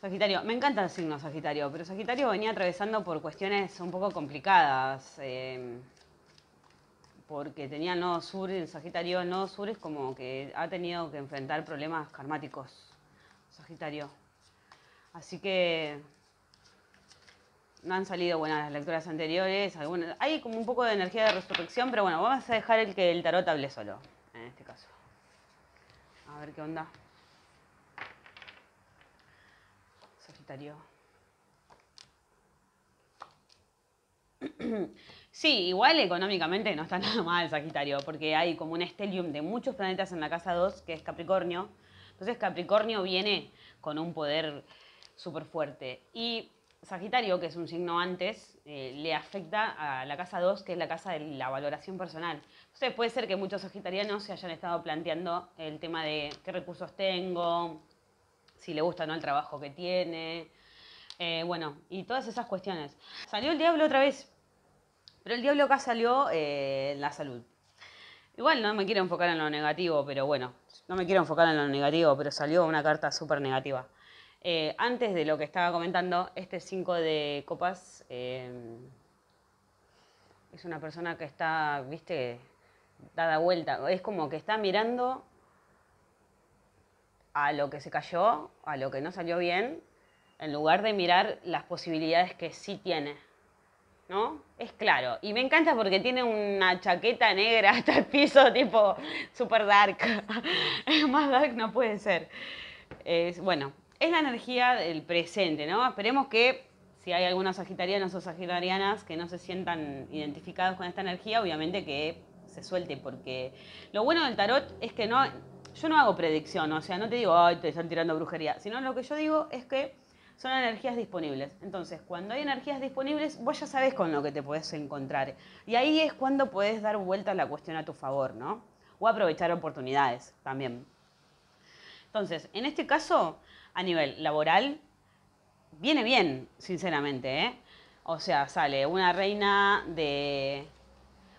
Sagitario, me encanta el signo Sagitario, pero Sagitario venía atravesando por cuestiones un poco complicadas, em, porque tenía el nodo sur y Sagitario, nodo sur es como que ha tenido que enfrentar problemas karmáticos, Sagitario. Así que no han salido buenas las lecturas anteriores, hay como un poco de energía de resurrección, pero bueno, vamos a dejar el que el tarot hable solo, en este caso. A ver qué onda. Sí, igual económicamente no está nada mal Sagitario, porque hay como un estelium de muchos planetas en la casa 2, que es Capricornio. Entonces Capricornio viene con un poder súper fuerte. Y Sagitario, que es un signo antes, eh, le afecta a la casa 2, que es la casa de la valoración personal. Entonces puede ser que muchos sagitarianos se hayan estado planteando el tema de qué recursos tengo, si le gusta o no el trabajo que tiene. Eh, bueno, y todas esas cuestiones. Salió el diablo otra vez, pero el diablo acá salió eh, en la salud. Igual no me quiero enfocar en lo negativo, pero bueno, no me quiero enfocar en lo negativo, pero salió una carta súper negativa. Eh, antes de lo que estaba comentando, este 5 de copas es una persona que está, viste, dada vuelta. Es como que está mirando a lo que se cayó, a lo que no salió bien, en lugar de mirar las posibilidades que sí tiene. ¿No? Es claro. Y me encanta porque tiene una chaqueta negra hasta el piso, tipo super dark. Más dark no puede ser. Es, bueno, es la energía del presente, ¿no? Esperemos que si hay algunos sagitarianos o sagitarianas que no se sientan identificados con esta energía, obviamente que se suelte, porque lo bueno del tarot es que no, yo no hago predicción, o sea, no te digo, ay, te están tirando brujería, sino lo que yo digo es que son energías disponibles. Entonces, cuando hay energías disponibles, vos ya sabes con lo que te puedes encontrar. Y ahí es cuando puedes dar vuelta la cuestión a tu favor, ¿no? O aprovechar oportunidades también. Entonces, en este caso, a nivel laboral, viene bien, sinceramente, ¿eh? O sea, sale una reina de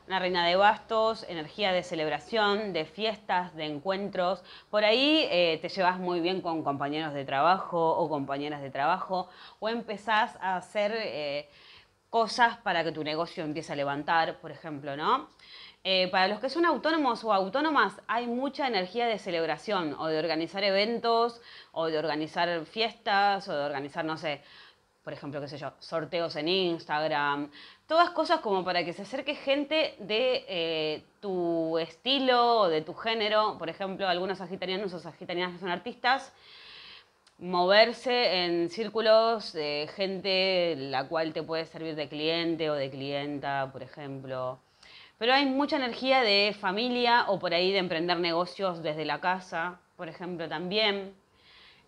una reina de bastos, energía de celebración, de fiestas, de encuentros. Por ahí eh, te llevas muy bien con compañeros de trabajo o compañeras de trabajo o empezás a hacer eh, cosas para que tu negocio empiece a levantar, por ejemplo, ¿no? Eh, para los que son autónomos o autónomas, hay mucha energía de celebración o de organizar eventos o de organizar fiestas o de organizar, no sé, por ejemplo, qué sé yo, sorteos en Instagram, todas cosas como para que se acerque gente de eh, tu estilo, o de tu género, por ejemplo, algunos sagitarianos o sagitarianas son artistas, moverse en círculos de gente la cual te puede servir de cliente o de clienta, por ejemplo. Pero hay mucha energía de familia o por ahí de emprender negocios desde la casa, por ejemplo, también.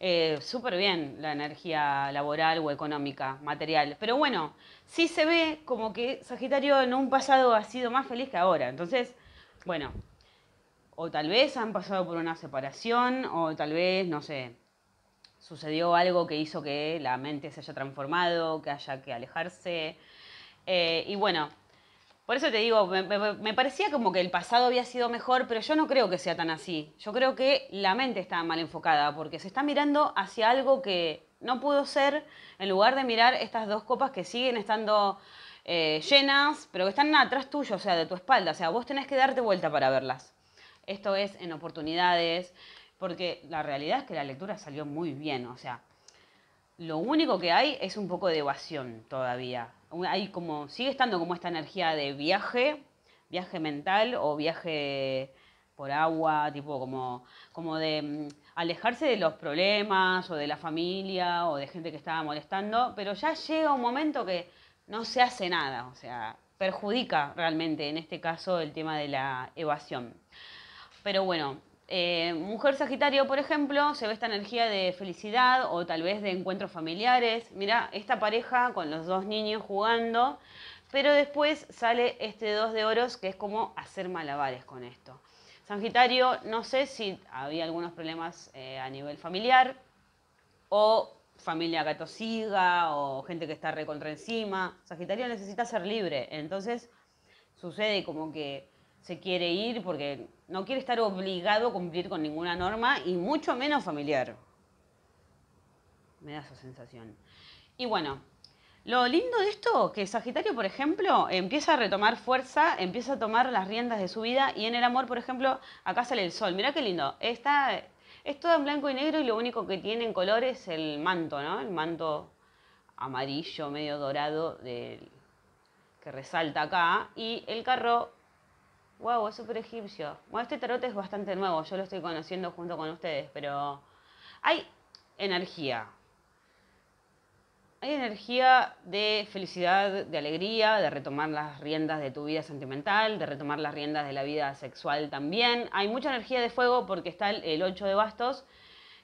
Eh, súper bien la energía laboral o económica, material. Pero bueno, sí se ve como que Sagitario en un pasado ha sido más feliz que ahora. Entonces, bueno, o tal vez han pasado por una separación, o tal vez, no sé, sucedió algo que hizo que la mente se haya transformado, que haya que alejarse. Eh, y bueno, por eso te digo, me, parecía como que el pasado había sido mejor, pero yo no creo que sea tan así. Yo creo que la mente está mal enfocada, porque se está mirando hacia algo que no pudo ser, en lugar de mirar estas dos copas que siguen estando eh, llenas, pero que están atrás tuyo, o sea, de tu espalda. O sea, vos tenés que darte vuelta para verlas. Esto es en oportunidades, porque la realidad es que la lectura salió muy bien, o sea, lo único que hay es un poco de evasión todavía hay como, sigue estando como esta energía de viaje, viaje mental o viaje por agua, tipo como, como de mm, alejarse de los problemas o de la familia o de gente que estaba molestando, pero ya llega un momento que no se hace nada, o sea, perjudica realmente en este caso el tema de la evasión. Pero bueno, eh, mujer Sagitario, por ejemplo, se ve esta energía de felicidad o tal vez de encuentros familiares. Mira, esta pareja con los dos niños jugando, pero después sale este dos de oros que es como hacer malabares con esto. Sagitario, no sé si había algunos problemas eh, a nivel familiar o familia gatosiga o gente que está recontra encima. Sagitario necesita ser libre, entonces sucede como que se quiere ir porque no quiere estar obligado a cumplir con ninguna norma y mucho menos familiar. Me da esa sensación. Y bueno, lo lindo de esto, que Sagitario, por ejemplo, empieza a retomar fuerza, empieza a tomar las riendas de su vida y en el amor, por ejemplo, acá sale el sol. Mirá qué lindo. Está, es todo en blanco y negro y lo único que tiene en color es el manto, ¿no? El manto amarillo, medio dorado que resalta acá. Y el carro wow, es súper egipcio. Bueno, este tarot es bastante nuevo, yo lo estoy conociendo junto con ustedes, pero hay energía. Hay energía de felicidad, de alegría, de retomar las riendas de tu vida sentimental, de retomar las riendas de la vida sexual también. Hay mucha energía de fuego porque está el 8 de bastos,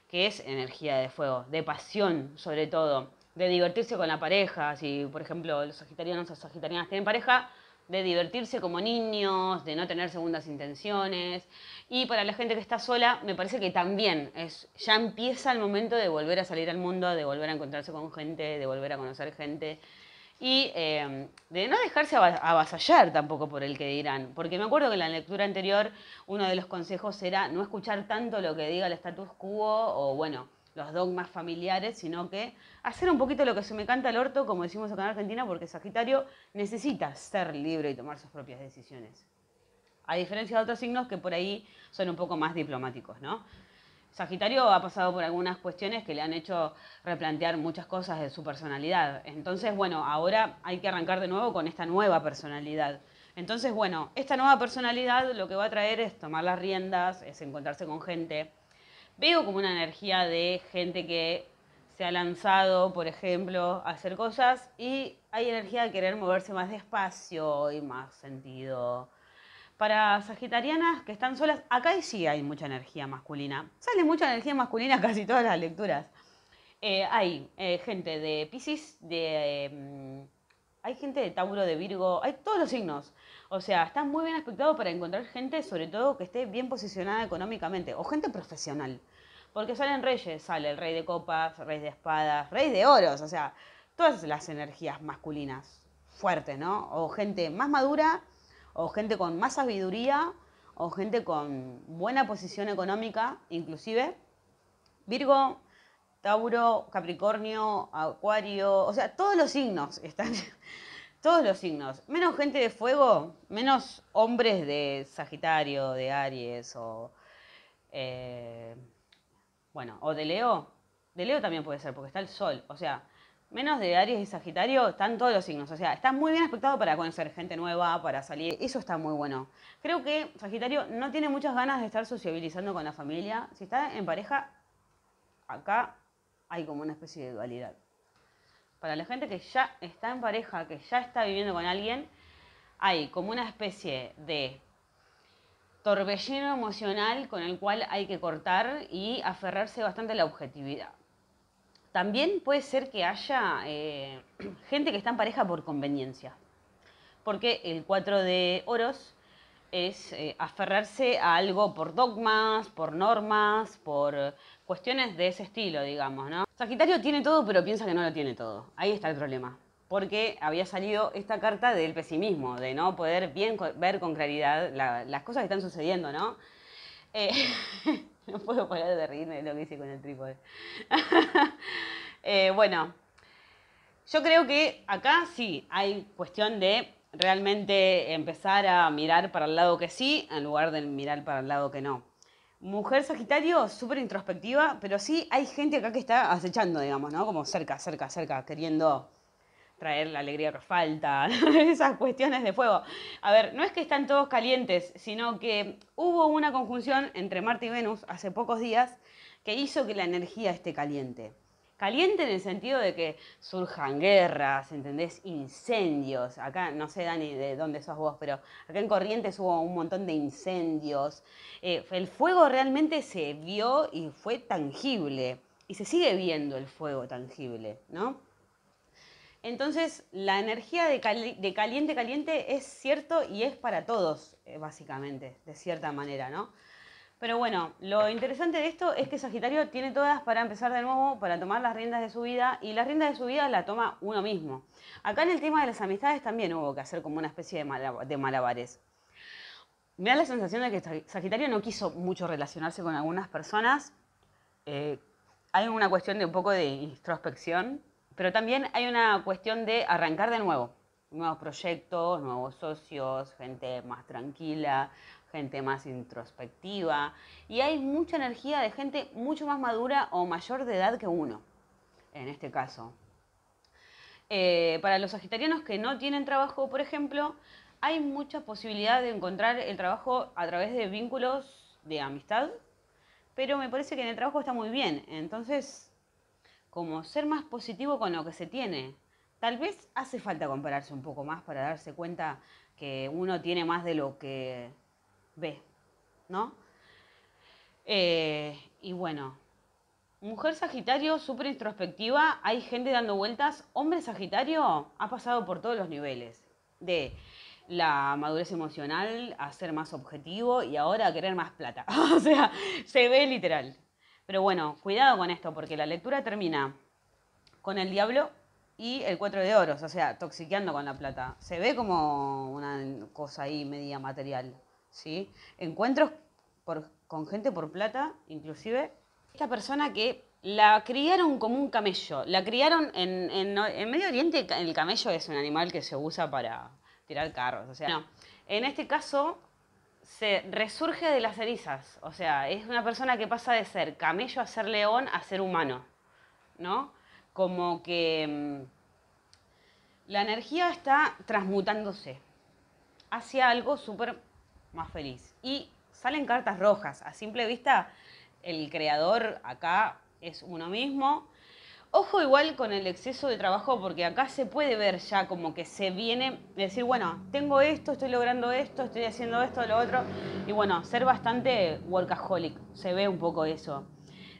que es energía de fuego, de pasión sobre todo, de divertirse con la pareja. Si, por ejemplo, los sagitarianos o sagitarianas tienen pareja, de divertirse como niños, de no tener segundas intenciones. Y para la gente que está sola, me parece que también es, ya empieza el momento de volver a salir al mundo, de volver a encontrarse con gente, de volver a conocer gente. Y em, de no dejarse avasallar tampoco por el que dirán. Porque me acuerdo que en la lectura anterior uno de los consejos era no escuchar tanto lo que diga el status quo o bueno, los dogmas familiares, sino que hacer un poquito lo que se me canta el orto, como decimos acá en Argentina, porque Sagitario necesita ser libre y tomar sus propias decisiones. A diferencia de otros signos que por ahí son un poco más diplomáticos, ¿no? Sagitario ha pasado por algunas cuestiones que le han hecho replantear muchas cosas de su personalidad. Entonces, bueno, ahora hay que arrancar de nuevo con esta nueva personalidad. Entonces, bueno, esta nueva personalidad lo que va a traer es tomar las riendas, es encontrarse con gente, veo como una energía de gente que se ha lanzado, por ejemplo, a hacer cosas y hay energía de querer moverse más despacio y más sentido. Para sagitarianas que están solas, acá sí hay mucha energía masculina. Sale mucha energía masculina casi todas las lecturas. Eh, hay eh, gente de Pisces, de... Em, hay gente de Tauro, de Virgo, hay todos los signos. O sea, está muy bien aspectado para encontrar gente, sobre todo que esté bien posicionada económicamente, o gente profesional. Porque salen reyes, sale el rey de copas, rey de espadas, rey de oros, o sea, todas las energías masculinas fuertes, ¿no? O gente más madura, o gente con más sabiduría, o gente con buena posición económica, inclusive. Virgo, Tauro, Capricornio, Acuario, o sea, todos los signos están todos los signos. Menos gente de fuego, menos hombres de Sagitario, de Aries o. Eh, bueno, o de Leo. De Leo también puede ser, porque está el sol. O sea, menos de Aries y Sagitario están todos los signos. O sea, está muy bien aspectado para conocer gente nueva, para salir. Eso está muy bueno. Creo que Sagitario no tiene muchas ganas de estar sociabilizando con la familia. Si está en pareja, acá hay como una especie de dualidad para la gente que ya está en pareja, que ya está viviendo con alguien, hay como una especie de torbellino emocional con el cual hay que cortar y aferrarse bastante a la objetividad. También puede ser que haya eh, gente que está en pareja por conveniencia, porque el 4 de oros es eh, aferrarse a algo por dogmas, por normas, por Cuestiones de ese estilo, digamos, ¿no? Sagitario tiene todo, pero piensa que no lo tiene todo. Ahí está el problema. Porque había salido esta carta del pesimismo, de no poder bien ver con claridad las cosas que están sucediendo, ¿no? Eh, no puedo parar de reírme de lo que hice con el trípode. Eh, bueno, yo creo que acá sí hay cuestión de realmente empezar a mirar para el lado que sí en lugar de mirar para el lado que no. Mujer Sagitario, súper introspectiva, pero sí hay gente acá que está acechando, digamos, ¿no? Como cerca, cerca, cerca, queriendo traer la alegría que falta, esas cuestiones de fuego. A ver, no es que están todos calientes, sino que hubo una conjunción entre Marte y Venus hace pocos días que hizo que la energía esté caliente. Caliente en el sentido de que surjan guerras, ¿entendés? Incendios. Acá, no sé, Dani, de dónde sos vos, pero acá en Corrientes hubo un montón de incendios. Eh, el fuego realmente se vio y fue tangible. Y se sigue viendo el fuego tangible, ¿no? Entonces, la energía de, caliente, caliente es cierto y es para todos, eh, básicamente, de cierta manera, ¿no? Pero bueno, lo interesante de esto es que Sagitario tiene todas para empezar de nuevo, para tomar las riendas de su vida, y las riendas de su vida la toma uno mismo. Acá en el tema de las amistades también hubo que hacer como una especie de, malabares. Me da la sensación de que Sagitario no quiso mucho relacionarse con algunas personas. Eh, hay una cuestión de un poco de introspección, pero también hay una cuestión de arrancar de nuevo nuevos proyectos, nuevos socios, gente más tranquila, gente más introspectiva y hay mucha energía de gente mucho más madura o mayor de edad que uno, en este caso. Eh, para los agitarianos que no tienen trabajo, por ejemplo, hay mucha posibilidad de encontrar el trabajo a través de vínculos de amistad, pero me parece que en el trabajo está muy bien. Entonces, como ser más positivo con lo que se tiene, tal vez hace falta compararse un poco más para darse cuenta que uno tiene más de lo que Ve, ¿no? Eh, y bueno, mujer Sagitario súper introspectiva, hay gente dando vueltas, hombre Sagitario ha pasado por todos los niveles, de la madurez emocional a ser más objetivo y ahora a querer más plata, o sea, se ve literal. Pero bueno, cuidado con esto, porque la lectura termina con el diablo y el cuatro de oros, o sea, toxiqueando con la plata. Se ve como una cosa ahí media material. ¿sí? Encuentros con gente por plata, inclusive. Esta persona que la criaron como un camello. La criaron en, Medio Oriente, el camello es un animal que se usa para tirar carros. O sea, En este caso, se resurge de las erizas. O sea, es una persona que pasa de ser camello a ser león a ser humano. ¿No? Como que mm, la energía está transmutándose hacia algo súper más feliz. Y salen cartas rojas. A simple vista, el creador acá es uno mismo. Ojo igual con el exceso de trabajo, porque acá se puede ver ya como que se viene, decir, bueno, tengo esto, estoy logrando esto, estoy haciendo esto, lo otro, y bueno, ser bastante workaholic, se ve un poco eso,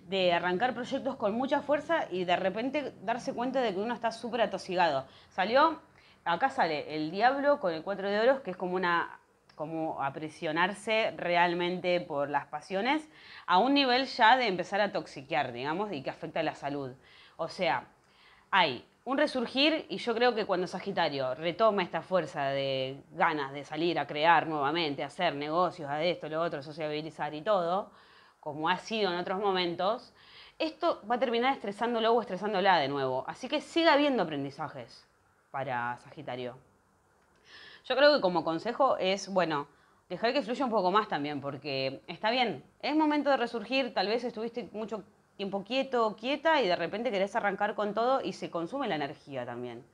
de arrancar proyectos con mucha fuerza y de repente darse cuenta de que uno está súper atosigado. Salió, acá sale el diablo con el cuatro de oros, que es como una como a realmente por las pasiones, a un nivel ya de empezar a toxiquear, digamos, y que afecta a la salud. O sea, hay un resurgir y yo creo que cuando Sagitario retoma esta fuerza de ganas de salir a crear nuevamente, hacer negocios, a esto, lo otro, sociabilizar y todo, como ha sido en otros momentos, esto va a terminar estresándolo o estresándola de nuevo. Así que siga habiendo aprendizajes para Sagitario. Yo creo que como consejo es, bueno, dejar que fluya un poco más también, porque está bien, es momento de resurgir, tal vez estuviste mucho tiempo quieto, quieta, y de repente querés arrancar con todo y se consume la energía también.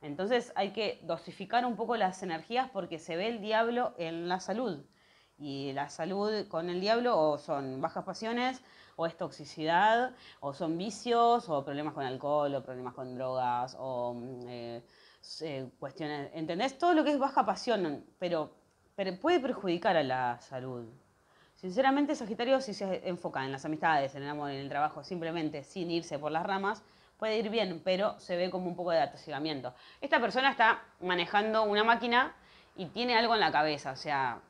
Entonces hay que dosificar un poco las energías porque se ve el diablo en la salud. Y la salud con el diablo o son bajas pasiones, o es toxicidad, o son vicios, o problemas con alcohol, o problemas con drogas, o... Mm, eh, eh, cuestiones, ¿entendés? Todo lo que es baja pasión, pero, pero puede perjudicar a la salud. Sinceramente, Sagitario, si se enfoca en las amistades, en el amor, en el trabajo, simplemente sin irse por las ramas, puede ir bien, pero se ve como un poco de atosigamiento. Esta persona está manejando una máquina y tiene algo en la cabeza, o sea,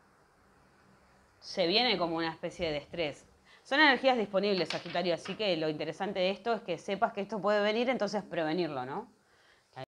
se viene como una especie de estrés. Son energías disponibles, Sagitario, así que lo interesante de esto es que sepas que esto puede venir, entonces prevenirlo, ¿no?